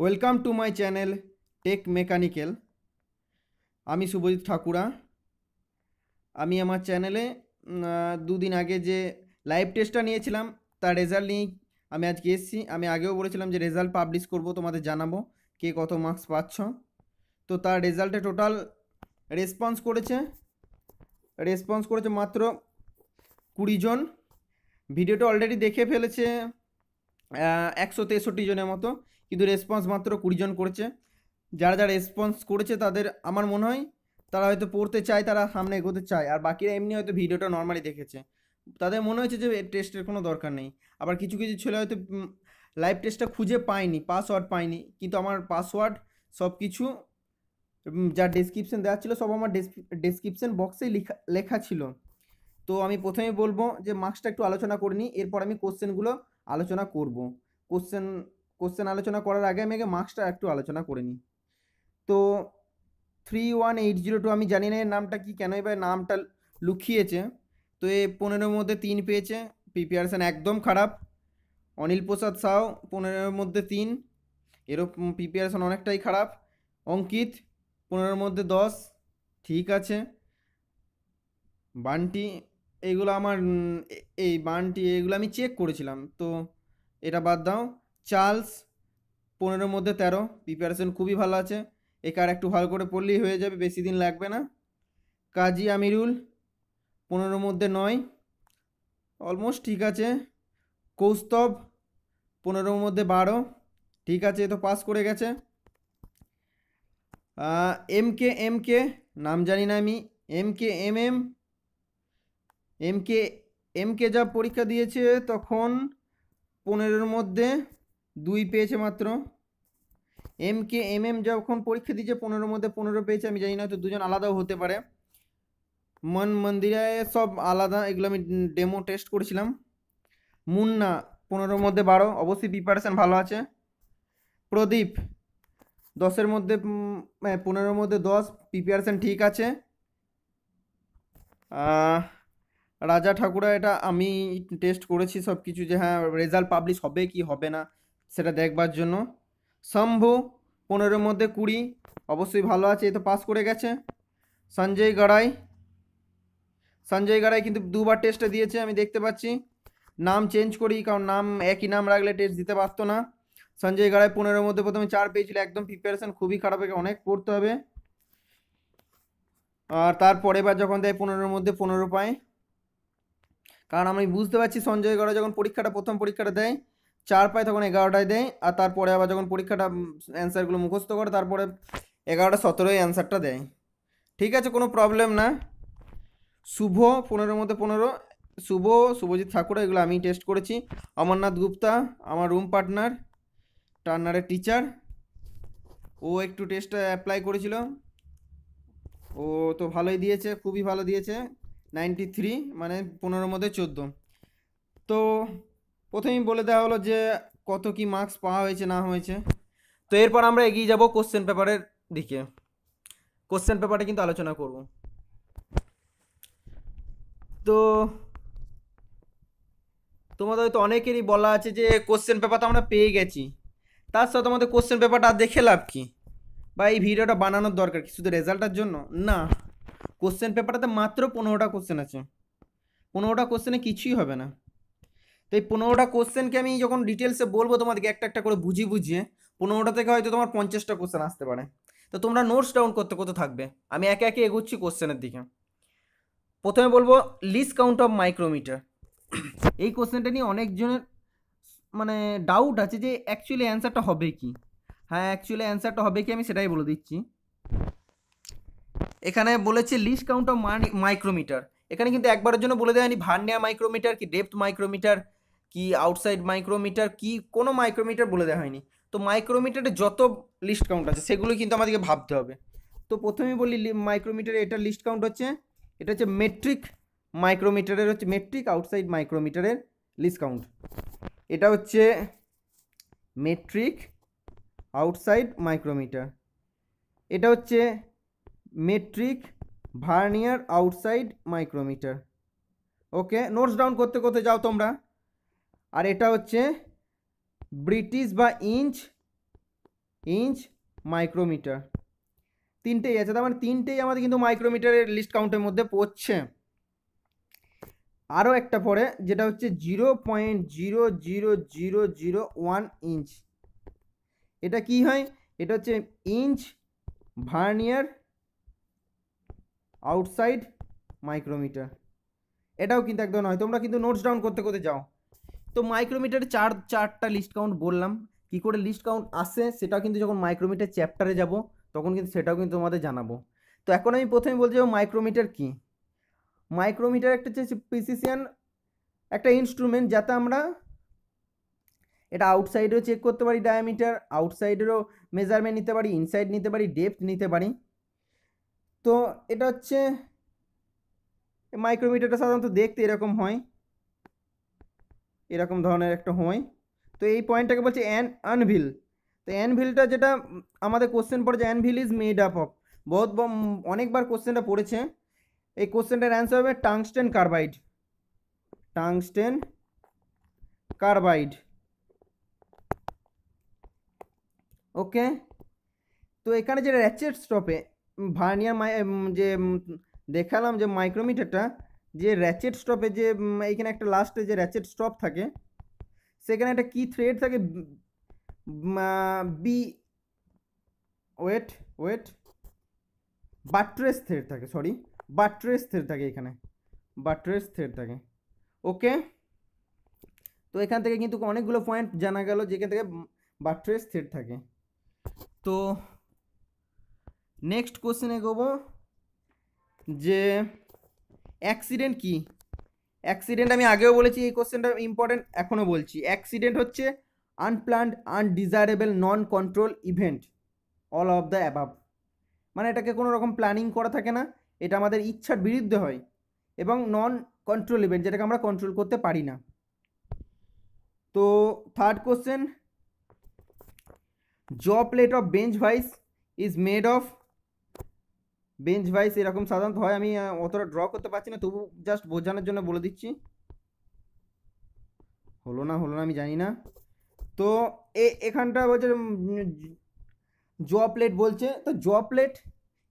Welcome to my channel tech mechanical আমি শুভজিৎ ঠাকুরা আমি আমার চ্যানেলে দুদিন আগে যে লাইভ টেস্টটা নিয়েছিলাম তার রেজাল্ট নিয়ে আমি আজকে এসেছি আমি আগেও বলেছিলাম যে রেজাল্ট পাবলিশ করব তোমাদের জানাবো কে কত মার্কস পাচ্ছ তো তার রেজাল্টে টোটাল রেসপন্স করেছে রেসপন্স করেছে মাত্র কুড়িজন ভিডিওটা অলরেডি দেখে ফেলেছে একশো তেষট্টি জনের মতো কিন্তু রেসপন্স মাত্র কুড়িজন করেছে যারা যারা রেসপন্স করেছে তাদের আমার মনে হয় তারা হয়তো পড়তে চায় তারা সামনে এগোতে চায় আর বাকিরা এমনি হয়তো ভিডিওটা নর্মালি দেখেছে তাদের মনে হয়েছে যে টেস্টের কোনো দরকার নেই আবার কিছু কিছু ছেলে হয়তো লাইভ টেস্টটা খুঁজে পায়নি পাসওয়ার্ড পায়নি কিন্তু আমার পাসওয়ার্ড সব কিছু যা ডেসক্রিপশন দেওয়া ছিল সব আমার ডেসক্রিপশন বক্সে লেখা লেখা ছিল তো আমি প্রথমেই বলবো যে মার্কসটা একটু আলোচনা করে নিই এরপর আমি কোশ্চেনগুলো আলোচনা করব কোশ্চেন কোশ্চেন আলোচনা করার আগে আমি আগে মার্কসটা একটু আলোচনা করে নিই তো three one eight zero two আমি জানি না এর নামটা কি কেন এবার নামটা লুকিয়েছে তো এ পনেরোর মধ্যে তিন পেয়েছে প্রিপিয়ারেশান একদম খারাপ অনিল প্রসাদ সাউ পনেরোর মধ্যে তিন এরও প্রিপিয়ারেশান অনেকটাই খারাপ অঙ্কিত পনেরোর মধ্যে দশ ঠিক আছে বানটি এগুলো আমার এই বানটি এগুলো আমি চেক করেছিলাম তো এটা বাদ দাও চার্লস পনেরোর মধ্যে তেরো প্রিপারেশন খুবই ভালো আছে একার একটু ভালো করে পড়লেই হয়ে যাবে বেশি দিন লাগবে না কাজী আমিরুল পনেরোর মধ্যে নয় অলমোস্ট ঠিক আছে কৌস্তব পনেরোর মধ্যে বারো ঠিক আছে এ তো পাস করে গেছে এম কে এম কে নাম জানি না আমি M K M M M K M K যা পরীক্ষা দিয়েছে তখন পনেরোর মধ্যে দুই পেয়েছে মাত্র এম কে এম এম যখন পরীক্ষা দিয়েছে পনেরোর মধ্যে পনেরো পেয়েছে আমি জানি না তো দুজন আলাদাও হতে পারে মন মন্দিরায় সব আলাদা এগুলো আমি ডেমো টেস্ট করেছিলাম মুন্না পনেরোর মধ্যে বারো অবশ্যই প্রিপারেশান ভালো আছে প্রদীপ দশের মধ্যে পনেরোর মধ্যে দশ প্রিপারেশান ঠিক আছে রাজা ঠাকুরা এটা আমি টেস্ট করেছি সব কিছু যে হ্যাঁ রেজাল্ট পাবলিশ হবে কি হবে না সেটা দেখবার জন্য শম্ভু পনেরোর মধ্যে কুড়ি অবশ্যই ভালো আছে এ তো পাস করে গেছে সঞ্জয় গড়াই সঞ্জয় গড়াই কিন্তু দুবার টেস্টটা দিয়েছে আমি দেখতে পাচ্ছি নাম চেঞ্জ করি কারণ নাম একই নাম রাখলে টেস্ট দিতে পারতো না সঞ্জয় গড়াই পনেরোর মধ্যে প্রথমে চার পেয়েছিল একদম প্রিপারেশান খুবই খারাপ অনেক পড়তে হবে আর তারপরে বার যখন দেয় পনেরোর মধ্যে পনেরো পায় কারণ আমি বুঝতে পারছি সঞ্জয় গড়াই যখন পরীক্ষাটা প্রথম পরীক্ষাটা দেয় চার পায় তখন এগারোটায় দেয় আর তারপরে আবার যখন পরীক্ষাটা অ্যান্সারগুলো মুখস্থ করে তারপরে এগারোটা সতেরোই অ্যান্সারটা দেয় ঠিক আছে কোনো প্রবলেম না শুভ পনেরোর মধ্যে পনেরো শুভ শুভজিৎ ঠাকুর এগুলো আমি টেস্ট করেছি অমরনাথ গুপ্তা আমার রুম পার্টনার টার্নারের টিচার ও একটু টেস্ট অ্যাপ্লাই করেছিল ও তো ভালোই দিয়েছে খুবই ভালো দিয়েছে নাইনটি থ্রি মানে পনেরোর মধ্যে চোদ্দো তো প্রথমেই বলে দেওয়া হলো যে কত কি মার্কস পাওয়া হয়েছে না হয়েছে তো এরপর আমরা এগিয়ে যাব কোশ্চেন পেপারের দিকে কোশ্চেন পেপারটা কিন্তু আলোচনা করব তো তোমাদের হয়তো অনেকেরই বলা আছে যে কোশ্চেন পেপার তো আমরা পেয়ে গেছি তার সাথে তোমাদের কোশ্চেন পেপারটা দেখে লাভ কি বা এই ভিডিওটা বানানোর দরকার কি শুধু রেজাল্টের জন্য না কোশ্চেন পেপারটাতে মাত্র পনেরোটা কোশ্চেন আছে পনেরোটা কোশ্চেনে কিছুই হবে না তো এই পনেরোটা কোশ্চেনকে আমি যখন ডিটেলসে বলবো তোমাদেরকে একটা একটা করে বুঝিয়ে বুঝিয়ে পনেরোটা থেকে হয়তো তোমার পঞ্চাশটা কোশ্চেন আসতে পারে তো তোমরা নোটস ডাউন করতে করতে থাকবে আমি একে একে এগোচ্ছি কোশ্চেনের দিকে প্রথমে বলবো লিস কাউন্ট অফ মাইক্রোমিটার এই কোশ্চেনটা নিয়ে অনেকজনের মানে ডাউট আছে যে অ্যাকচুয়ালি অ্যান্সারটা হবে কি হ্যাঁ অ্যাকচুয়ালি অ্যান্সারটা হবে কি আমি সেটাই বলে দিচ্ছি এখানে বলেছে লিস্ট কাউন্ট অফ মাইক্রোমিটার এখানে কিন্তু একবারের জন্য বলে দেয়নি ভার নেওয়া মাইক্রোমিটার কি ডেপথ মাইক্রোমিটার কি আউটসাইড মাইক্রোমিটার কি কোনো মাইক্রোমিটার বলে দেওয়া হয়নি তো মাইক্রোমিটারে যত লিস্ট কাউন্ট আছে সেগুলো কিন্তু আমাদেরকে ভাবতে হবে তো প্রথমেই বলি মাইক্রোমিটারে এটা লিস্ট কাউন্ট হচ্ছে এটা হচ্ছে মেট্রিক মাইক্রোমিটারের হচ্ছে মেট্রিক আউটসাইড মাইক্রোমিটারের লিস্ট কাউন্ট এটা হচ্ছে মেট্রিক আউটসাইড মাইক্রোমিটার এটা হচ্ছে metric vernier outside micrometer okay notes down করতে করতে যাও তোমরা আর এটা হচ্ছে ব্রিটিশ বা ইঞ্চ ইঞ্চ মাইক্রোমিটার তিনটেই আছে তার মানে তিনটেই আমাদের কিন্তু মাইক্রোমিটারের লিস্ট কাউন্টের মধ্যে পড়ছে আরও একটা পরে যেটা হচ্ছে zero point zero zero zero zero one inch এটা কি হয় এটা হচ্ছে ইঞ্চ ভার্নিয়ার আউটসাইড মাইক্রোমিটার এটাও কিন্তু একদম নয় তোমরা কিন্তু নোটস ডাউন করতে করতে যাও তো মাইক্রোমিটার চার চারটা লিস্ট কাউন্ট বললাম কি করে লিস্ট কাউন্ট আসে সেটাও কিন্তু যখন মাইক্রোমিটার চ্যাপ্টারে যাব তখন কিন্তু সেটাও কিন্তু তোমাদের জানাবো তো এখন আমি প্রথমে বলছি মাইক্রোমিটার কি মাইক্রোমিটার একটা হচ্ছে প্রিসিসিয়ান একটা ইনস্ট্রুমেন্ট যাতে আমরা এটা আউটসাইডেও চেক করতে পারি ডায়ামিটার আউটসাইডেরও মেজারমেন্ট নিতে পারি ইনসাইড নিতে পারি ডেপথ নিতে পারি তো এটা হচ্ছে মাইক্রোমিটারটা সাধারণত দেখতে এরকম হয় এরকম ধরনের একটা হয় তো এই পয়েন্টটাকে বলছে অ্যান অ্যানভিল তো অ্যানভিলটা যেটা আমাদের কোশ্চেন পড়েছে anvil is made up of বহুত অনেকবার কোশ্চেনটা পড়েছে এই কোশ্চেনটার অ্যান্সার হবে tungsten carbide tungsten carbide okay তো এখানে যে র্যাচেট স্টপে ভার্নিয়ার যে দেখালাম যে মাইক্রোমিটারটা যে র্যাচেট স্টপে যে এইখানে একটা লাস্টে যে র্যাচেট স্টপ থাকে সেখানে একটা কি থ্রেড থাকে B wait wait buttress thread থাকে সরি বাট্রেস থ্রেড থাকে এখানে বাট্রেস থ্রেড থাকে ওকে তো এখান থেকে কিন্তু অনেকগুলো পয়েন্ট জানা গেল যেখান থেকে বাট্রেস থ্রেড থাকে তো নেক্সট কোশ্চেনে গোবো যে অ্যাক্সিডেন্ট কি অ্যাক্সিডেন্ট আমি আগেও বলেছি এই কোশ্চেনটা ইম্পর্টেন্ট এখনও বলছি অ্যাক্সিডেন্ট হচ্ছে unplanned undesirable non control event all of the above মানে এটাকে কোনো রকম প্ল্যানিং করা থাকে না এটা আমাদের ইচ্ছার বিরুদ্ধে হয় এবং নন কন্ট্রোল ইভেন্ট যেটাকে আমরা কন্ট্রোল করতে পারি না তো third question job plate of bench vice is made of bench vice এরকম সাধারণত হয় আমি অতটা ড্র করতে পারছি না তবু জাস্ট বোঝানোর জন্য বলে দিচ্ছি হলো না হলো না আমি জানি না তো এখানটা বলছে জ প্লেট বলছে তো jaw plate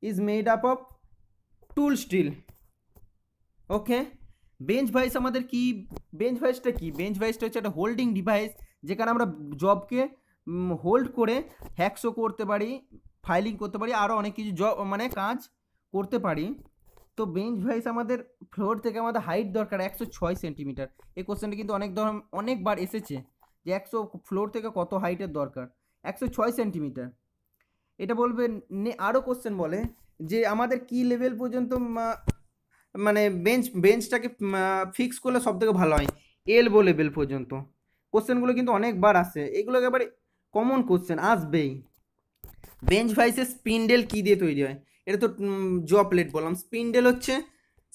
is made up of tool steel okay bench vice আমাদের কি বেঞ্চ ভাইসটা কি বেঞ্চ ভাইসটা হচ্ছে একটা হোল্ডিং ডিভাইস যেখানে আমরা জবকে হোল্ড করে হ্যাকশো করতে পারি ফাইলিং করতে পারি আরও অনেক কিছু মানে কাজ করতে পারি তো বেঞ্চ ভাইস আমাদের ফ্লোর থেকে আমাদের হাইট দরকার একশো ছয় সেন্টিমিটার এই কোশ্চেনটা কিন্তু অনেক ধর অনেকবার এসেছে যে একশো ফ্লোর থেকে কত হাইটের দরকার একশো ছয় সেন্টিমিটার এটা বলবে আরও কোশ্চেন বলে যে আমাদের কি লেভেল পর্যন্ত মানে বেঞ্চ বেঞ্চটাকে ফিক্স করলে সব থেকে ভালো হয় এলবো লেভেল পর্যন্ত কোশ্চেনগুলো কিন্তু অনেকবার আসে এগুলো একেবারে কমন কোশ্চেন আসবেই বেঞ্চ ভাইসে স্পিন্ডেল কী দিয়ে তৈরি হয় এটা তো জো প্লেট বললাম স্পিন্ডেল হচ্ছে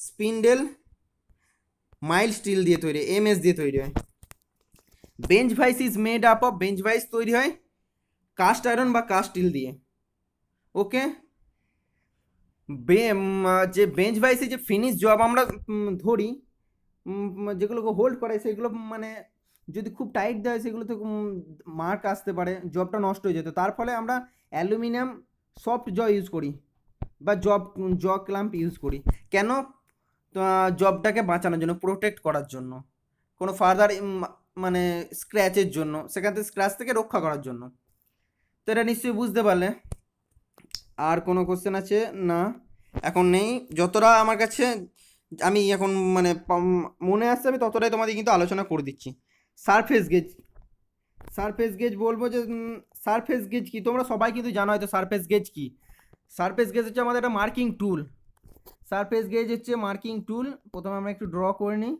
স্পিন্ডেল মাইল স্টিল দিয়ে তৈরি এম এস দিয়ে তৈরি হয় bench vice is made up of bench vice তৈরি হয় কাস্ট আয়রন বা কাস্ট স্টিল দিয়ে ওকে যে বেঞ্চ ভাইসে যে ফিনিশ জব আমরা ধরি যেগুলোকে হোল্ড করায় সেগুলো মানে যদি খুব টাইট দেওয়া হয় সেগুলো তো মার্ক আসতে পারে জবটা নষ্ট হয়ে যেত তার ফলে আমরা অ্যালুমিনিয়াম সফট জ ইউজ করি বা জব জ ক্লাম্প ইউজ করি কেন জবটাকে বাঁচানোর জন্য প্রোটেক্ট করার জন্য কোনো ফার্দার মানে স্ক্র্যাচের জন্য সেখান থেকে স্ক্র্যাচ থেকে রক্ষা করার জন্য তো এটা নিশ্চয়ই বুঝতে পারলে আর কোনো কোশ্চেন আছে না এখন নেই যতটা আমার কাছে আমি এখন মানে মনে আসছে আমি ততটাই তোমাদের কিন্তু আলোচনা করে দিচ্ছি সারফেস গেজ সারফেস গেজ বলবো যে সারফেস গেজ কি তোমরা সবাই কিন্তু জানো হয়তো সারফেস গেজ কি সারফেস গেজ হচ্ছে আমাদের একটা মার্কিং টুল সারফেস গেজ হচ্ছে মার্কিং টুল প্রথমে আমরা একটু ড্র করে নিই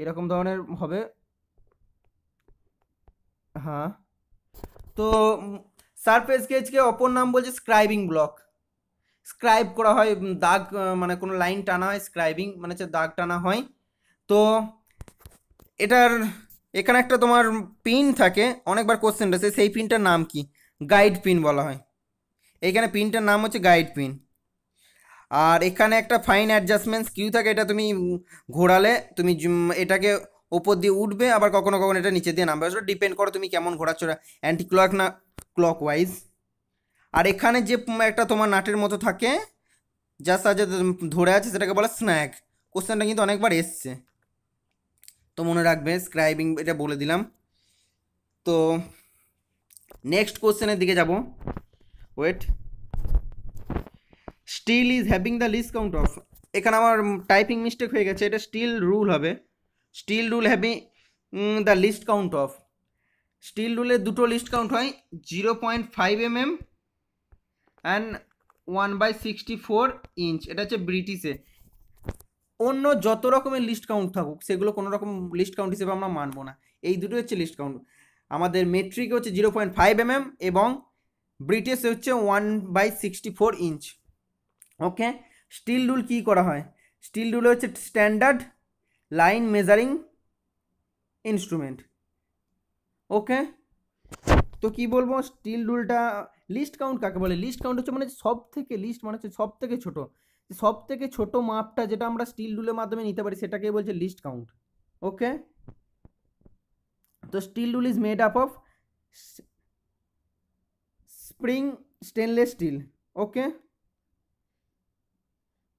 এরকম ধরনের হবে হ্যাঁ তো সারফেস গেজকে অপর নাম বলছে স্ক্রাইবিং ব্লক স্ক্রাইব করা হয় দাগ মানে কোনো লাইন টানা হয় স্ক্রাইবিং মানে হচ্ছে দাগ টানা হয় তো এটার এখানে একটা তোমার পিন থাকে অনেকবার কোশ্চেন রয়েছে সেই পিনটার নাম কি গাইড পিন বলা হয় এইখানে পিনটার নাম হচ্ছে গাইড পিন আর এখানে একটা ফাইন অ্যাডজাস্টমেন্টস কিউ থাকে এটা তুমি ঘোরালে তুমি এটাকে ওপর দিয়ে উঠবে আবার কখনো কখনো এটা নিচে দিয়ে নামবে আসলে ডিপেন্ড করো তুমি কেমন ঘোরাচ্ছ অ্যান্টি ক্লক না ক্লক ওয়াইজ আর এখানে যে একটা তোমার নাটের মতো থাকে যার সাহায্যে ধরে আছে সেটাকে বলে স্ন্যাক কোশ্চেনটা কিন্তু অনেকবার এসছে তো মনে রাখবে স্ক্রাইবিং এটা বলে দিলাম তো নেক্সট কোশ্চেনের দিকে যাব wait steel is having the least count of এখানে আমার টাইপিং মিস্টেক হয়ে গেছে এটা স্টিল রুল হবে steel rule having the least count of steel রুলের দুটো লিস্ট কাউন্ট হয় zero point five M M and one by sixty four inch এটা হচ্ছে ব্রিটিশে অন্য যত রকমের লিস্ট কাউন্ট থাকুক সেগুলো কোনো রকম লিস্ট কাউন্ট হিসেবে আমরা মানব না এই দুটো হচ্ছে লিস্ট কাউন্ট আমাদের মেট্রিক হচ্ছে জিরো পয়েন্ট ফাইভ এমএম এবং ব্রিটিশ হচ্ছে one by sixty four inch okay steel rule কী করা হয় স্টিল রুল হচ্ছে standard line measuring instrument okay তো কি বলবো স্টিল রুলটা লিস্ট কাউন্ট কাকে বলে লিস্ট কাউন্ট হচ্ছে মানে সব থেকে লিস্ট মানে হচ্ছে সব থেকে ছোটো সব থেকে ছোটো মাপটা যেটা আমরা স্টিল ডুলের মাধ্যমে নিতে পারি সেটাকেই বলছে লিস্ট কাউন্ট ওকে তো steel rule is made up of spring stainless steel okay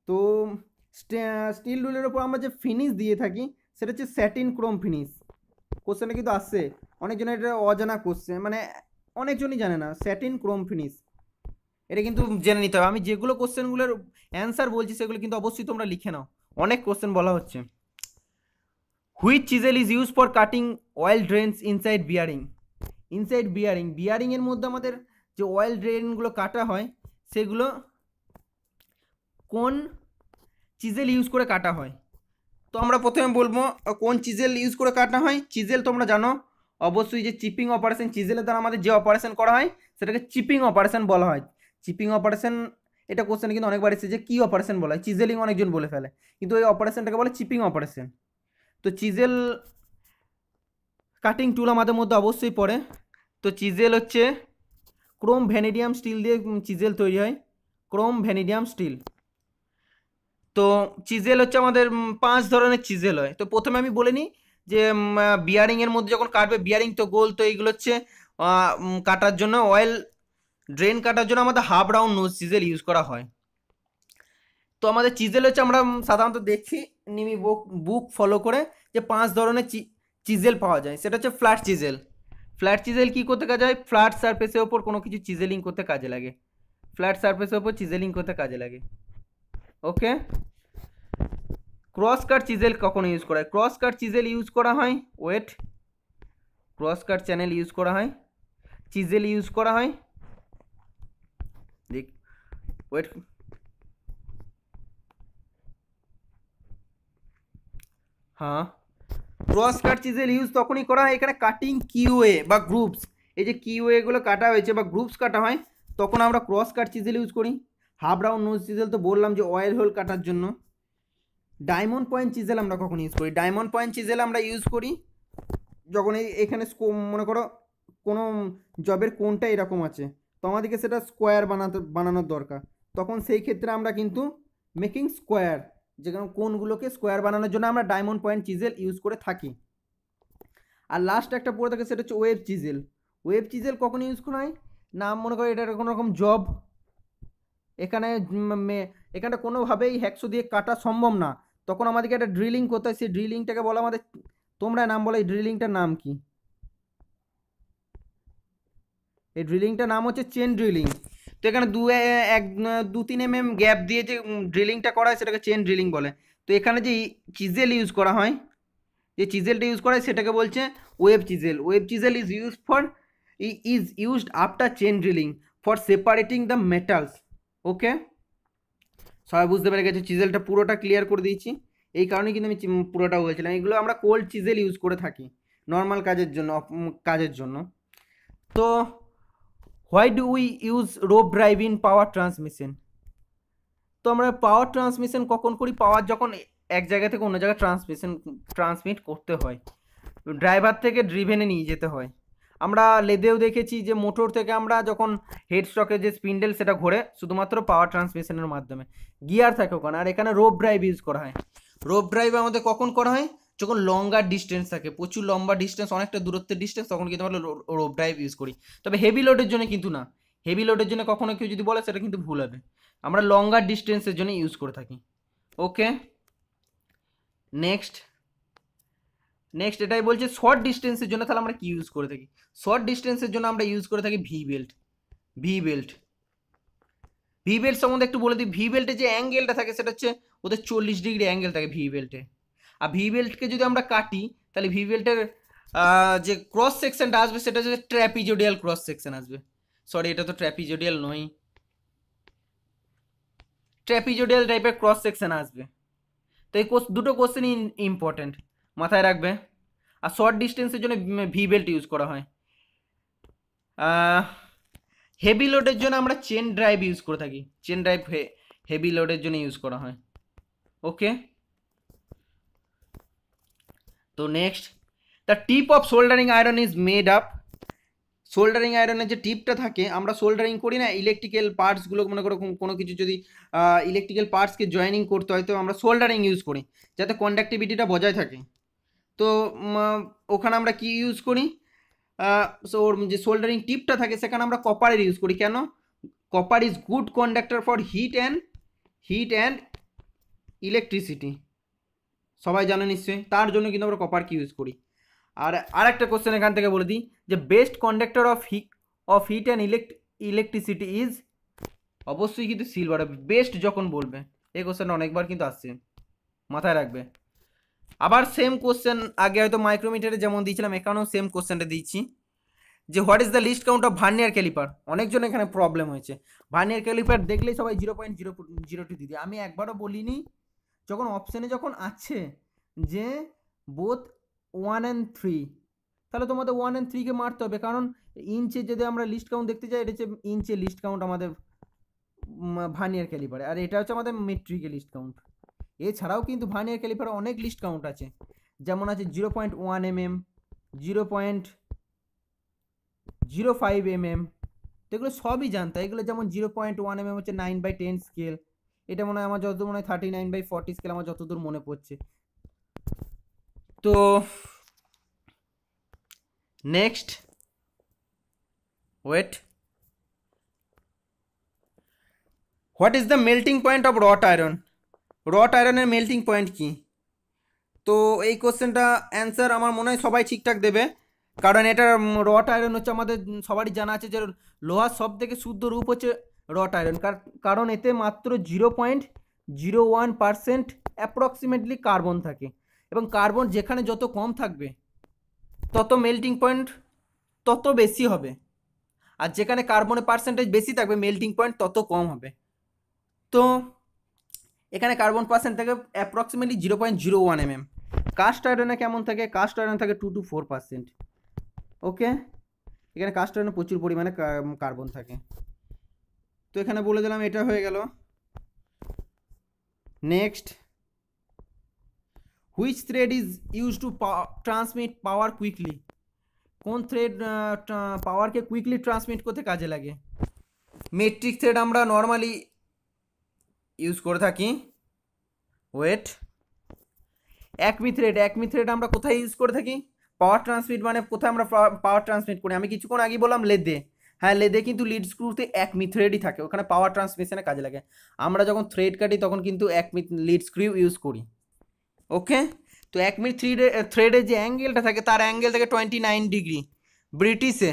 তো স্টিল ডুলের ওপর আমরা যে ফিনিশ দিয়ে থাকি সেটা হচ্ছে স্যাটিন ক্রোম ফিনিশ কোশ্চেনে কিন্তু আসছে অনেকজনের এটা অজানা কোশ্চেন মানে অনেকজনই জানে না স্যাটিন ক্রোম ফিনিশ এটা কিন্তু জেনে নিতে হবে আমি যেগুলো কোশ্চেনগুলোর অ্যান্সার বলছি সেগুলো কিন্তু অবশ্যই তোমরা লিখে নাও অনেক কোশ্চেন বলা হচ্ছে which chisel is use for cutting oil drains inside bearing inside bearing বিয়ারিংয়ের মধ্যে আমাদের যে অয়েল ড্রেনগুলো কাটা হয় সেগুলো কোন চিজেল ইউজ করে কাটা হয় তো আমরা প্রথমে বলবো কোন চিজেল ইউজ করে কাটা হয় চিজেল তোমরা জানো অবশ্যই যে চিপিং অপারেশন চিজেলের দ্বারা আমাদের যে অপারেশন করা হয় সেটাকে চিপিং অপারেশন বলা হয় চিপিং অপারেশন এটা কোশ্চেন কিন্তু অনেকবার এসেছে যে কী অপারেশন বলা হয় চিজেলিং অনেকজন বলে ফেলে কিন্তু ওই অপারেশনটাকে বলে চিপিং অপারেশন তো চিজেল কাটিং টুল আমাদের মধ্যে অবশ্যই পড়ে তো চিজেল হচ্ছে ক্রোম ভ্যানিডিয়াম স্টিল দিয়ে চিজেল তৈরি হয় ক্রোম ভ্যানিডিয়াম স্টিল তো চিজেল হচ্ছে আমাদের পাঁচ ধরনের চিজেল হয় তো প্রথমে আমি বলে নিই যে বিয়ারিংয়ের মধ্যে যখন কাটবে বিয়ারিং তো গোল তো এইগুলো হচ্ছে কাটার জন্য অয়েল ড্রেন কাটার জন্য আমাদের half round nose chisel use করা হয় তো আমাদের চিজেল হচ্ছে আমরা সাধারণত দেখছি নিমি বুক বুক ফলো করে যে পাঁচ ধরনের চিজেল পাওয়া যায় সেটা হচ্ছে ফ্ল্যাট চিজেল ফ্ল্যাট চিজেল কী করতে কাজে হয় ফ্ল্যাট সারফেসের ওপর কোনো কিছু চিজেলিং করতে কাজে লাগে ফ্ল্যাট সারফেসের ওপর চিজেলিং করতে কাজে লাগে ওকে ক্রস কাট চিজেল কখনো ইউজ করা হয় ক্রস কাট চিজেল ইউজ করা হয় wait cross cut channel use করা হয় চিজেল ইউজ করা হয় ওয়েট হ্যাঁ ক্রস কাট চিজেল ইউজ তখনই করা হয় এখানে কাটিং কিউএ বা গ্রুপস এই যে কিউএগুলো কাটা হয়েছে বা গ্রুপস কাটা হয় তখন আমরা ক্রস কাট চিজেল ইউজ করি হাফ রাউন্ড নোজ চিজেল তো বললাম যে অয়েল হোল কাটার জন্য ডায়মন্ড পয়েন্ট চিজেল আমরা কখন ইউজ করি ডায়মন্ড পয়েন্ট চিজেল আমরা ইউজ করি যখন এই এখানে মনে করো কোনো জবের কোনটা এরকম আছে তো আমাদেরকে সেটা স্কোয়ার বানাতে বানানোর দরকার তখন সেই ক্ষেত্রে আমরা কিন্তু মেকিং স্কোয়ার যেখানে কোনগুলোকে স্কোয়ার বানানোর জন্য আমরা ডায়মন্ড পয়েন্ট চিজেল ইউজ করে থাকি আর লাস্ট একটা পড়ে থাকে সেটা হচ্ছে ওয়েব চিজেল ওয়েব চিজেল কখন ইউজ করা হয় নাম মনে করো এটা কোনো রকম জব এখানে এখানটা কোনোভাবেই হ্যাকশো দিয়ে কাটা সম্ভব না তখন আমাদেরকে একটা ড্রিলিং করতে হয় সেই ড্রিলিংটাকে বলো আমাদের তোমরা নাম বলো এই ড্রিলিংটার নাম কি এই ড্রিলিংটার নাম হচ্ছে চেন ড্রিলিং তো এখানে দু এক দু তিন এম এম গ্যাপ দিয়ে যে ড্রিলিংটা করা হয় সেটাকে চেন ড্রিলিং বলে তো এখানে যে চিজেল ইউজ করা হয় যে চিজেলটা ইউজ করা হয় সেটাকে বলছে web chisel web chisel is use for is used after chain drilling for separating the metals okay সবাই বুঝতে পেরে গেছে চিজেলটা পুরোটা ক্লিয়ার করে দিয়েছি এই কারণে কিন্তু আমি পুরোটা বলছিলাম এগুলো আমরা কোল্ড চিজেল ইউজ করে থাকি নর্মাল কাজের জন্য কাজের জন্য তো why do we use rope drive in power transmission তো আমরা পাওয়ার ট্রান্সমিশন কখন করি পাওয়ার যখন এক জায়গা থেকে অন্য জায়গায় ট্রান্সমিশন ট্রান্সমিট করতে হয় ড্রাইভার থেকে ড্রিভেনে নিয়ে যেতে হয় আমরা লেদেও দেখেছি যে মোটর থেকে আমরা যখন হেডস্টকের যে স্পিন্ডেল সেটা ঘোরে শুধুমাত্র পাওয়ার ট্রান্সমিশনের মাধ্যমে গিয়ার থাকে ওখানে আর এখানে রোপ ড্রাইভ ইউজ করা হয় রোপ ড্রাইভ আমাদের কখন করা হয় যখন লঙ্গার ডিস্টেন্স থাকে প্রচুর লম্বা ডিস্টেন্স অনেকটা দূরত্বের ডিস্টেন্স তখন কিন্তু আমরা রোপ ড্রাইভ ইউজ করি তবে হেভি লোডের জন্য কিন্তু না হেভি লোডের জন্য কখনো কেউ যদি বলে সেটা কিন্তু ভুল হবে আমরা লঙ্গার ডিস্টেন্সের জন্য ইউজ করে থাকি ওকে নেক্সট নেক্সট এটাই বলছে শর্ট ডিস্টেন্সের জন্য তাহলে আমরা কি ইউজ করে থাকি শর্ট ডিস্টেন্সের জন্য আমরা ইউজ করে থাকি V belt V belt V belt সম্বন্ধে একটু বলে দিই ভি বেল্টে যে অ্যাঙ্গেলটা থাকে সেটা হচ্ছে ওদের চল্লিশ ডিগ্রি অ্যাঙ্গেল থাকে ভি বেল্টে আর ভি বেল্টকে যদি আমরা কাটি তাহলে ভি বেল্টের যে ক্রস সেকশনটা আসবে সেটা হচ্ছে ট্র্যাপিজোডিয়াল ক্রস সেকশন আসবে সরি এটা তো ট্র্যাপিজোডিয়াল নয় ট্র্যাপিজোডিয়াল টাইপের ক্রস সেকশন আসবে তো এই দুটো কোশ্চেনই ইম্পর্টেন্ট মাথায় রাখবে আর শর্ট ডিস্টেন্সের জন্য ভি বেল্ট ইউজ করা হয় হেভি লোডের জন্য আমরা চেন ড্রাইভ ইউজ করে থাকি চেন ড্রাইভ হেভি লোডের জন্য ইউজ করা হয় ওকে তো next the tip of soldering iron is made up soldering আয়রনের যে টিপটা থাকে আমরা সোল্ডারিং করি না ইলেকট্রিক্যাল পার্টসগুলো মনে করো কোনো কিছু যদি ইলেকট্রিক্যাল পার্টসকে জয়েনিং করতে হয় তো আমরা সোল্ডারিং ইউজ করি যাতে কন্ডাক্টিভিটিটা বজায় থাকে তো ওখানে আমরা কি ইউজ করি ওর যে সোল্ডারিং টিপটা থাকে সেখানে আমরা কপারের ইউজ করি কেন copper is good conductor for heat and heat and electricity সবাই জানে নিশ্চয়ই তার জন্য কিন্তু আমরা কপার কি ইউজ করি আর আরেকটা কোশ্চেন এখান থেকে বলে দিই যে best conductor of heat of heat and elect electricity is অবশ্যই কিন্তু সিলভার বেস্ট যখন বলবে এই কোশ্চেনটা অনেকবার কিন্তু আসছে মাথায় রাখবে আবার সেম কোশ্চেন আগে হয়তো মাইক্রোমিটারে যেমন দিয়েছিলাম এখানেও সেম কোশ্চেনটা দিচ্ছি যে what is the least count of vernier caliper অনেকজন এখানে প্রবলেম হয়েছে ভার্নিয়ার ক্যালিপার দেখলেই সবাই zero point zero zero two দিদি আমি একবারও বলিনি যখন অপশানে যখন আছে যে বোথ ওয়ান অ্যান্ড থ্রি তাহলে তোমাদের ওয়ান অ্যান্ড থ্রিকে মারতে হবে কারণ ইঞ্চে যদি আমরা লিস্ট কাউন্ট দেখতে চাই এটা হচ্ছে ইঞ্চে লিস্ট কাউন্ট আমাদের ভানিয়ার ক্যালিপারে আর এটা হচ্ছে আমাদের মেট্রিকের লিস্ট কাউন্ট এছাড়াও কিন্তু ভানিয়ার ক্যালিপারে অনেক লিস্ট কাউন্ট আছে যেমন আছে zero point one M M zero point zero five M M তো এগুলো সবই জানতো এগুলো যেমন zero point one M M হচ্ছে নাইন বাই টেন স্কেল এটা মনে হয় আমার যতদূর মনে হয় thirty nine by forty scale আমার যতদূর মনে পড়ছে তো next wait what is the melting point of wrought iron wrought আয়রনের মেল্টিং পয়েন্ট কি তো এই কোশ্চেনটা অ্যান্সার আমার মনে হয় সবাই ঠিকঠাক দেবে কারণ এটা রট আয়রন হচ্ছে আমাদের সবারই জানা আছে যে লোহার সব থেকে শুদ্ধ রূপ হচ্ছে রট আয়রন কারণ এতে মাত্র zero point zero one percent approximately carbon থাকে এবং কার্বন যেখানে যত কম থাকবে তত মেল্টিং পয়েন্ট তত বেশি হবে আর যেখানে কার্বনের পার্সেন্টেজ বেশি থাকবে মেল্টিং পয়েন্ট তত কম হবে তো এখানে কার্বন পার্সেন্ট থাকে approximately zero point zero one M M cast আয়রনে কেমন থাকে কাস্ট আয়রন থাকে two two four percent okay এখানে কাস্ট আয়রনে প্রচুর পরিমাণে কার্বন থাকে তো এখানে বলে দিলাম এটা হয়ে গেল next which thread is use to transmit power quickly কোন থ্রেড পাওয়ারকে কুইকলি ট্রান্সমিট করতে কাজে লাগে মেট্রিক থ্রেড আমরা নর্মালি ইউজ করে থাকি wait acme thread acme thread আমরা কোথায় ইউজ করে থাকি পাওয়ার ট্রান্সমিট মানে কোথায় আমরা পাওয়ার ট্রান্সমিট করি আমি কিছুক্ষণ আগেই বললাম লেদে হ্যাঁ লেদে কিন্তু লিড স্ক্রুতে এক মি থ্রেডই থাকে ওখানে পাওয়ার ট্রান্সমিশনে কাজে লাগে আমরা যখন থ্রেড কাটি তখন কিন্তু এক মি লিড স্ক্রু ইউজ করি ওকে তো এক মি থ্রিডে থ্রেডের যে অ্যাঙ্গেলটা থাকে তার অ্যাঙ্গেল থাকে টোয়েন্টি নাইন ডিগ্রি ব্রিটিশে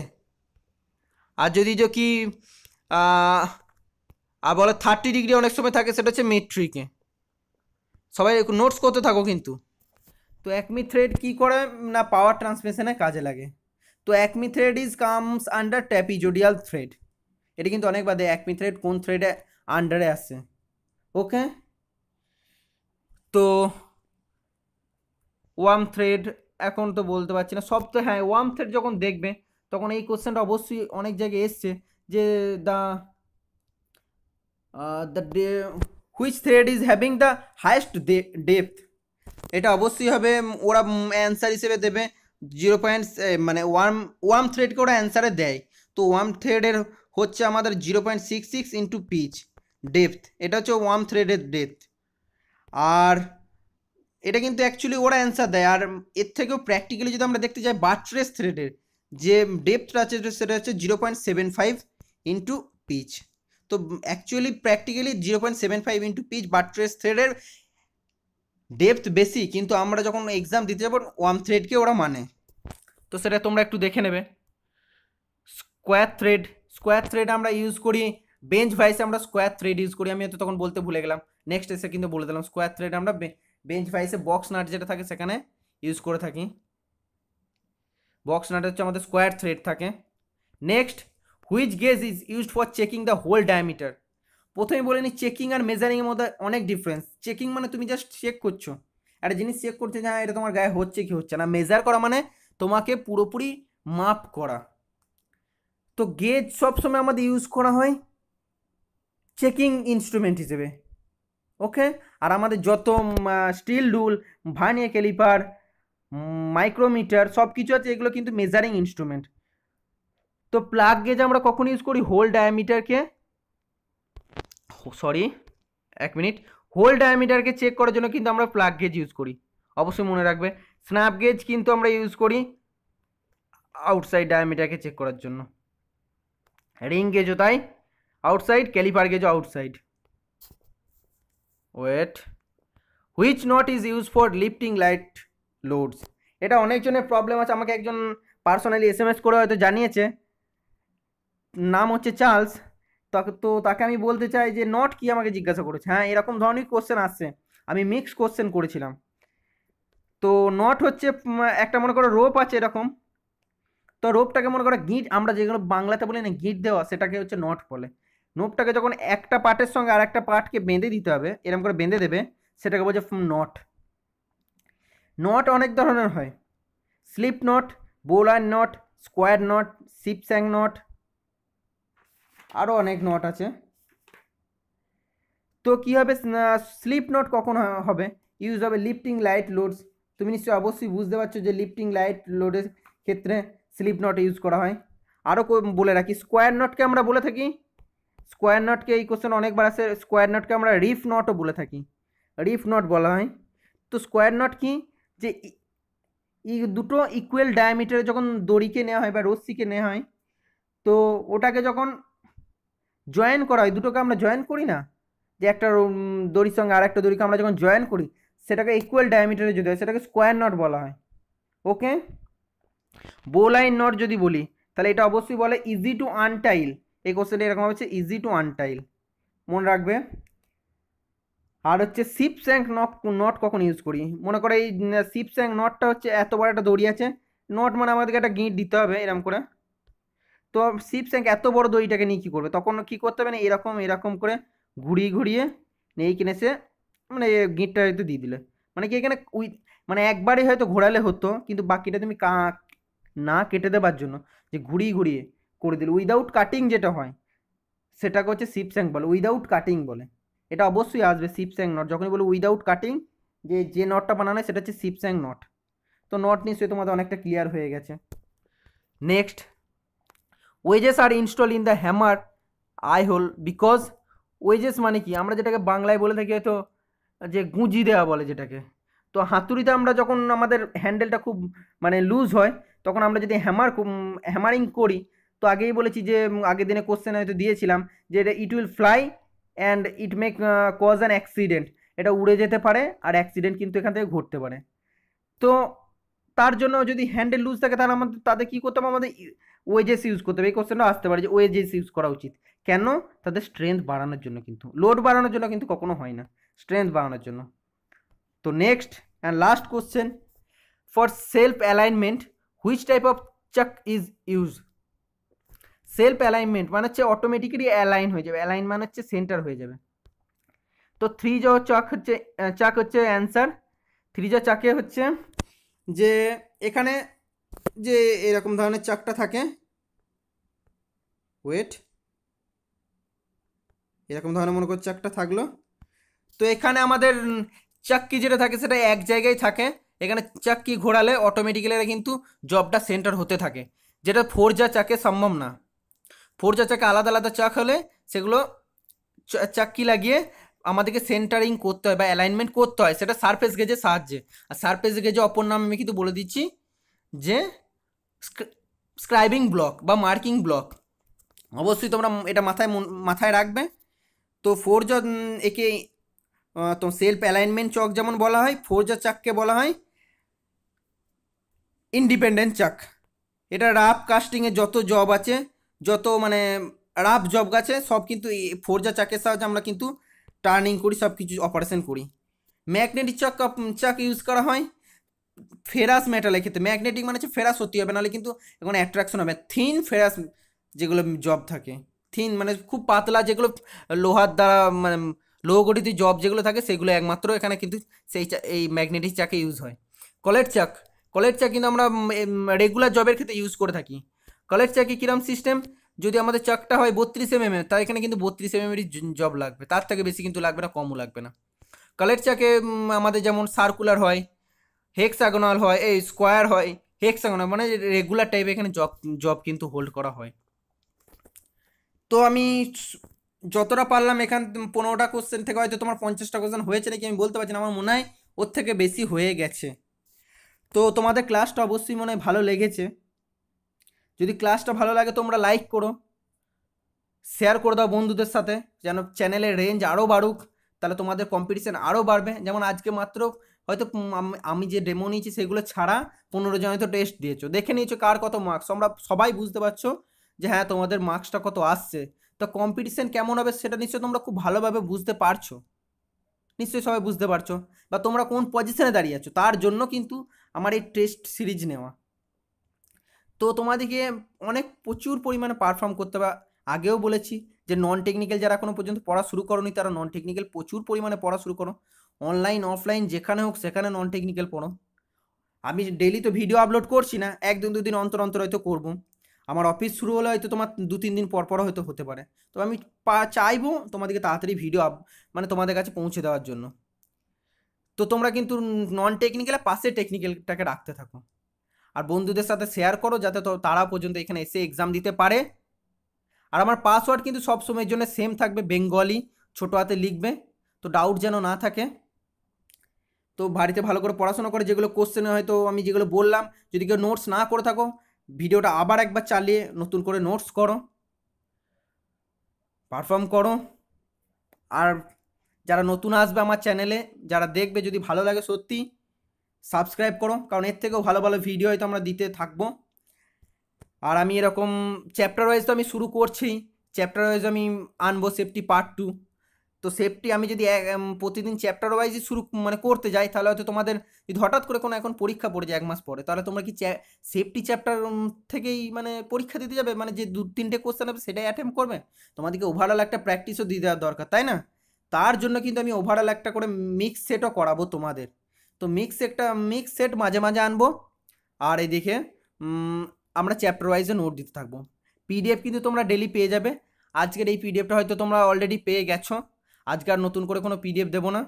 আর যদি যে কি আর বলে থার্টি ডিগ্রি অনেক সময় থাকে সেটা হচ্ছে মেট্রিকে সবাই নোটস করতে থাকো কিন্তু তো এক মি থ্রেড কী করে না পাওয়ার ট্রান্সমিশনে কাজে লাগে তো acme thread is comes under trapezoidal thread এটা কিন্তু অনেক বাদে অ্যাকমি থ্রেড কোন থ্রেডে আন্ডারে আসে ওকে তো ওয়াম থ্রেড এখন তো বলতে পারছি না সব তো হ্যাঁ ওয়াম থ্রেড যখন দেখবে তখন এই কোশ্চেনটা অবশ্যই অনেক জায়গায় এসছে যে the the day which thread is having the highest depth এটা অবশ্যই হবে ওরা অ্যান্সার হিসেবে দেবে জিরো পয়েন্ট eh, মানে ওয়ার্ম ওয়ার্ম থ্রেডকে ওরা অ্যান্সারে দেয় তো ওয়ার্ম থ্রেডের হচ্ছে আমাদের zero point six six into pitch depth এটা হচ্ছে ওয়ার্ম থ্রেডের ডেপথ আর এটা কিন্তু অ্যাকচুয়ালি ওরা অ্যান্সার দেয় আর এর থেকেও প্র্যাকটিক্যালি যদি আমরা দেখতে যাই বাট্রেস থ্রেডের যে ডেপথটা আছে সেটা হচ্ছে zero point seven five into pitch তো actually practically zero point seven five into pitch buttress থ্রেডের ডেপথ বেশি কিন্তু আমরা যখন এক্সাম দিতে যাবো ওয়ান থ্রেডকে ওরা মানে তো সেটা তোমরা একটু দেখে নেবে স্কোয়ার থ্রেড স্কোয়ার থ্রেড আমরা ইউজ করি বেঞ্চ ভাইস আমরা স্কোয়ার থ্রেড ইউজ করি আমি হয়তো তখন বলতে ভুলে গেলাম নেক্সট এসে কিন্তু বলে দিলাম স্কোয়ার থ্রেড আমরা বেঞ্চ ভাইসে বক্স নাট যেটা থাকে সেখানে ইউজ করে থাকি বক্স নাট হচ্ছে আমাদের স্কোয়ার থ্রেড থাকে next which gauge is used for checking the hole diameter প্রথমে বলে নিই চেকিং আর মেজারিংয়ের মধ্যে অনেক ডিফারেন্স চেকিং মানে তুমি জাস্ট চেক করছো একটা জিনিস চেক করছে যে এটা তোমার গায়ে হচ্ছে কি হচ্ছে না মেজার করা মানে তোমাকে পুরোপুরি মাপ করা তো গেজ সবসময় আমাদের ইউজ করা হয় চেকিং ইনস্ট্রুমেন্ট হিসেবে ওকে আর আমাদের যত স্টিল ডুল ভানিয়ে ক্যালিপার মাইক্রোমিটার সব কিছু আছে এগুলো কিন্তু মেজারিং ইনস্ট্রুমেন্ট তো প্লাগ গেজ আমরা কখন ইউজ করি হোল ডায়ামিটারকে সরি এক মিনিট হোল ডায়ামিটারকে চেক করার জন্য কিন্তু আমরা প্লাগ গেজ ইউজ করি অবশ্যই মনে রাখবে স্ন্যাপ গেজ কিন্তু আমরা ইউজ করি আউটসাইড ডায়ামিটারকে চেক করার জন্য রিং গেজও তাই আউটসাইড ক্যালিপার গেজও outside wait which knot is use for lifting light loads এটা অনেকজনের প্রবলেম আছে আমাকে একজন পার্সোনালি এস এম এস করে হয়তো জানিয়েছে নাম হচ্ছে চার্লস তাকে তো তাকে আমি বলতে চাই যে নট কি আমাকে জিজ্ঞাসা করেছে হ্যাঁ এরকম ধরনের কোশ্চেন আসছে আমি মিক্সড কোশ্চেন করেছিলাম তো নট হচ্ছে একটা মনে করো রোপ আছে এরকম তো রোপটাকে মনে করো গিট আমরা যেগুলো বাংলাতে বলি না গিট দেওয়া সেটাকে হচ্ছে নট বলে নোপটাকে যখন একটা পার্টের সঙ্গে আর একটা পার্টকে বেঁধে দিতে হবে এরকম করে বেঁধে দেবে সেটাকে বলছে নট নট অনেক ধরনের হয় slip knot bowline knot square knot sheepshank knot আরও অনেক নট আছে তো কী হবে স্লিপ নট কখন হবে ইউজ হবে লিফটিং লাইট লোডস তুমি নিশ্চয়ই অবশ্যই বুঝতে পারছো যে লিফটিং লাইট লোডের ক্ষেত্রে স্লিপ নট ইউজ করা হয় আরও বলে রাখি স্কোয়ার নটকে আমরা বলে থাকি স্কোয়ার নটকে এই কোশ্চেন অনেকবার আসে স্কোয়ার নটকে আমরা রিফ নটও বলে থাকি রিফ নট বলা হয় তো স্কোয়ার নট কি যে দুটো ইকুয়াল ডায়ামিটারে যখন দড়িকে নেওয়া হয় বা রশ্মিকে নেওয়া হয় তো ওটাকে যখন জয়েন করা হয় দুটোকে আমরা জয়েন করি না যে একটা দড়ির সঙ্গে আর একটা দড়িকে আমরা যখন জয়েন করি সেটাকে ইকুয়াল ডায়ামিটারে যদি হয় সেটাকে স্কোয়ার নট বলা হয় ওকে বোলাইন নট যদি বলি তাহলে এটা অবশ্যই বলে ইজি টু আনটাইল এই কোশ্চেনটা এরকম হচ্ছে ইজি টু আনটাইল মনে রাখবে আর হচ্ছে শিপ স্যাঙ্ক নট নট কখন ইউজ করি মনে করো এই সিপ স্যাঙ্ক নটটা হচ্ছে এত বড় একটা দড়ি আছে নট মানে আমাদেরকে একটা গিঁট দিতে হবে এরকম করে তো শিব শ্যাঙ্ক এত বড় দড়িটাকে নিয়ে কী করবে তখন কী করতে হবে না এরকম এরকম করে ঘুরিয়ে ঘুরিয়ে নেই কিনে সে মানে গিঁটটা হয়তো দিয়ে দিলে মানে কি এখানে উই মানে একবারই হয়তো ঘোরালে হতো কিন্তু বাকিটা তুমি কা না কেটে দেবার জন্য যে ঘুরিয়ে ঘুরিয়ে করে দিলে উইদাউট কাটিং যেটা হয় সেটাকে হচ্ছে শিব শ্যাঙ্ক বলে উইদাউট কাটিং বলে এটা অবশ্যই আসবে শিব শ্যাঙ্ক নট যখনই বলো উইদাউট কাটিং যে যে নটটা বানানো সেটা হচ্ছে শিব শ্যাঙ্ক নট তো নট নিশ্চয়ই তোমাদের অনেকটা ক্লিয়ার হয়ে গেছে next wedges are install in the hammer eye hole because wedges মানে কি আমরা যেটাকে বাংলায় বলে থাকি হয়তো যে গুঁজি দেওয়া বলে যেটাকে তো হাতুড়িতে আমরা যখন আমাদের হ্যান্ডেলটা খুব মানে লুজ হয় তখন আমরা যদি হ্যামার হ্যামারিং করি তো আগেই বলেছি যে আগের দিনে কোশ্চেন হয়তো দিয়েছিলাম যে এটা it will fly and it make cause an accident এটা উড়ে যেতে পারে আর অ্যাক্সিডেন্ট কিন্তু এখান থেকে ঘটতে পারে তো তার জন্য যদি হ্যান্ডেল লুজ থাকে তাহলে আমাদের তাদের কী করতে হবে আমাদের ওয়েজেস ইউজ করতে হবে এই কোশ্চেনটা আসতে পারে যে ওয়েজেস ইউজ করা উচিত কেন তাদের স্ট্রেংথ বাড়ানোর জন্য কিন্তু লোড বাড়ানোর জন্য কিন্তু কখনো হয় না স্ট্রেংথ বাড়ানোর জন্য তো next and last question for self alignment which type of chuck is use self alignment মানে হচ্ছে অটোমেটিক্যালি অ্যালাইন হয়ে যাবে অ্যালাইন মানে হচ্ছে সেন্টার হয়ে যাবে তো থ্রি জ চাক হচ্ছে চাক হচ্ছে অ্যান্সার থ্রি জ চাকে হচ্ছে যে এখানে যে এরকম ধরনের চাকটা থাকে ওয়েট এরকম ধরনের মনে করো চাকটা থাকলো তো এখানে আমাদের চাক্কি যেটা থাকে সেটা এক জায়গায় থাকে এখানে চাক্কি ঘোরালে অটোমেটিক্যালি কিন্তু জবটা সেন্টার হতে থাকে যেটা ফোর যা চাকে সম্ভব না ফোর যা চাকে আলাদা আলাদা চাক হলে সেগুলো চাক্কি লাগিয়ে আমাদেরকে সেন্টারিং করতে হয় বা অ্যালাইনমেন্ট করতে হয় সেটা সারফেস গেজের সাহায্যে আর সারফেস গেজে অপর নাম আমি কিন্তু বলে দিচ্ছি যে স্ক্রাইবিং ব্লক বা মার্কিং ব্লক অবশ্যই তোমরা এটা মাথায় মাথায় রাখবে তো ফোর জ একে তো সেলফ অ্যালাইনমেন্ট চক যেমন বলা হয় ফোর জ চাককে বলা হয় ইন্ডিপেন্ডেন্ট চাক এটা রাফ কাস্টিংয়ে যত জব আছে যত মানে রাফ জব আছে সব কিন্তু ফোর জা চাকের সাহায্যে আমরা কিন্তু টার্নিং করি সব কিছু অপারেশন করি ম্যাগনেটিক চাক চাক ইউজ করা হয় ফেরাস মেটালের ক্ষেত্রে ম্যাগনেটিক মানে হচ্ছে ফেরাস হতে হবে নাহলে কিন্তু এখন অ্যাট্রাকশন হবে থিন ফেরাস যেগুলো জব থাকে থিন মানে খুব পাতলা যেগুলো লোহার দ্বারা মানে গঠিত জব যেগুলো থাকে সেগুলো একমাত্র এখানে কিন্তু সেই এই ম্যাগনেটিক চাকে ইউজ হয় কলের চাক কলের চাক কিন্তু আমরা রেগুলার জবের ক্ষেত্রে ইউজ করে থাকি কলের চাকে কীরকম সিস্টেম যদি আমাদের চাকটা হয় বত্রিশ এম এম তাই এখানে কিন্তু বত্রিশ এম এমএরই জব লাগবে তার থেকে বেশি কিন্তু লাগবে না কমও লাগবে না কলের চাকে আমাদের যেমন সার্কুলার হয় হেক্সাগোনাল হয় এই স্কোয়ার হয় হেক্সাগোনাল মানে রেগুলার টাইপ এখানে জব জব কিন্তু হোল্ড করা হয় তো আমি যতটা পারলাম এখান পনেরোটা কোশ্চেন থেকে হয়তো তোমার পঞ্চাশটা কোশ্চেন হয়েছে নাকি আমি বলতে পারছি না আমার মনে হয় ওর থেকে বেশি হয়ে গেছে তো তোমাদের ক্লাসটা অবশ্যই মনে হয় ভালো লেগেছে যদি ক্লাসটা ভালো লাগে তোমরা লাইক করো শেয়ার করে দাও বন্ধুদের সাথে যেন চ্যানেলের রেঞ্জ আরও বাড়ুক তাহলে তোমাদের কম্পিটিশান আরও বাড়বে যেমন আজকে মাত্র হয়তো আমি যে ডেমো নিয়েছি সেগুলো ছাড়া পনেরো জন হয়তো টেস্ট দিয়েছো দেখে নিয়েছো কার কত মার্কস আমরা সবাই বুঝতে পারছো যে হ্যাঁ তোমাদের মার্কসটা কত আসছে তো কম্পিটিশান কেমন হবে সেটা নিশ্চয়ই তোমরা খুব ভালোভাবে বুঝতে পারছো নিশ্চয়ই সবাই বুঝতে পারছো বা তোমরা কোন পজিশনে দাঁড়িয়ে আছো তার জন্য কিন্তু আমার এই টেস্ট সিরিজ নেওয়া তো তোমাদেরকে অনেক প্রচুর পরিমাণে পারফর্ম করতে হবে আগেও বলেছি যে নন টেকনিক্যাল যারা এখনো পর্যন্ত পড়া শুরু করনি তারা নন টেকনিক্যাল প্রচুর পরিমাণে পড়া শুরু করো অনলাইন অফলাইন যেখানে হোক সেখানে নন টেকনিক্যাল পড়ো আমি ডেলি তো ভিডিও আপলোড করছি না একদিন দুদিন অন্তর অন্তর হয়তো করবো আমার অফিস শুরু হলে হয়তো তোমার দু তিন দিন পর পর হয়তো হতে পারে তো আমি চাইবো তোমাদেরকে তাড়াতাড়ি ভিডিও মানে তোমাদের কাছে পৌঁছে দেওয়ার জন্য তো তোমরা কিন্তু নন টেকনিক্যাল পাশে টেকনিক্যালটাকে রাখতে থাকো আর বন্ধুদের সাথে শেয়ার করো যাতে তো তারা পর্যন্ত এখানে এসে এক্সাম দিতে পারে আর আমার পাসওয়ার্ড কিন্তু সব সময়ের জন্য সেম থাকবে বেঙ্গলি ছোটো হাতে লিখবে তো ডাউট যেন না থাকে তো বাড়িতে ভালো করে পড়াশোনা করে যেগুলো কোশ্চেনে হয়তো আমি যেগুলো বললাম যদি কেউ নোটস না করে থাকো ভিডিওটা আবার একবার চালিয়ে নতুন করে নোটস করো পারফর্ম করো আর যারা নতুন আসবে আমার চ্যানেলে যারা দেখবে যদি ভালো লাগে সত্যি সাবস্ক্রাইব করো কারণ এর থেকেও ভালো ভালো ভিডিও হয়তো আমরা দিতে থাকবো আর আমি এরকম চ্যাপ্টার ওয়াইজ তো আমি শুরু করছি চ্যাপ্টার ওয়াইজ আমি আনবো সেফটি পার্ট টু তো সেফটি আমি যদি প্রতিদিন চ্যাপ্টার ওয়াইজ শুরু মানে করতে যাই তাহলে হয়তো তোমাদের যদি হঠাৎ করে কোনো এখন পরীক্ষা পড়ে যায় এক মাস পরে তাহলে তোমরা কি সেফটি চ্যাপ্টার থেকেই মানে পরীক্ষা দিতে যাবে মানে যে দু তিনটে কোশ্চেন হবে সেটাই অ্যাটেম্প করবে তোমাদেরকে ওভারঅল একটা প্র্যাকটিসও দিয়ে দেওয়ার দরকার তাই না তার জন্য কিন্তু আমি ওভারঅল একটা করে মিক্স সেটও করাবো তোমাদের তো মিক্স একটা মিক্স সেট মাঝে মাঝে আনবো আর এদিকে আমরা চ্যাপ্টার ওয়াইজে নোট দিতে থাকবো পিডিএফ কিন্তু তোমরা ডেলি পেয়ে যাবে আজকের এই পিডিএফটা হয়তো তোমরা অলরেডি পেয়ে গেছো আজকে আর নতুন করে কোনো পিডিএফ দেবো না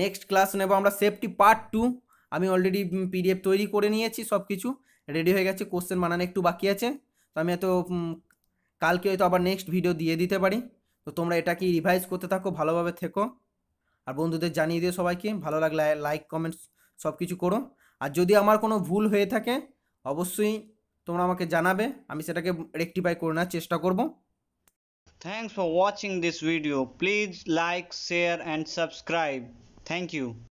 নেক্সট ক্লাস নেব আমরা সেফটি পার্ট টু আমি অলরেডি পিডিএফ তৈরি করে নিয়েছি সব কিছু রেডি হয়ে গেছে কোশ্চেন বানানো একটু বাকি আছে তো আমি হয়তো কালকে হয়তো আবার নেক্সট ভিডিও দিয়ে দিতে পারি তো তোমরা এটা কি রিভাইজ করতে থাকো ভালোভাবে থেকো আর বন্ধুদের জানিয়ে দিও সবাইকে ভালো লাগলে লাইক কমেন্টস সব কিছু করো আর যদি আমার কোনো ভুল হয়ে থাকে অবশ্যই তোমরা আমাকে জানাবে আমি সেটাকে রেক্টিফাই করে নেওয়ার চেষ্টা করবো Thanks for watching this video. Please like, share and subscribe. Thank you.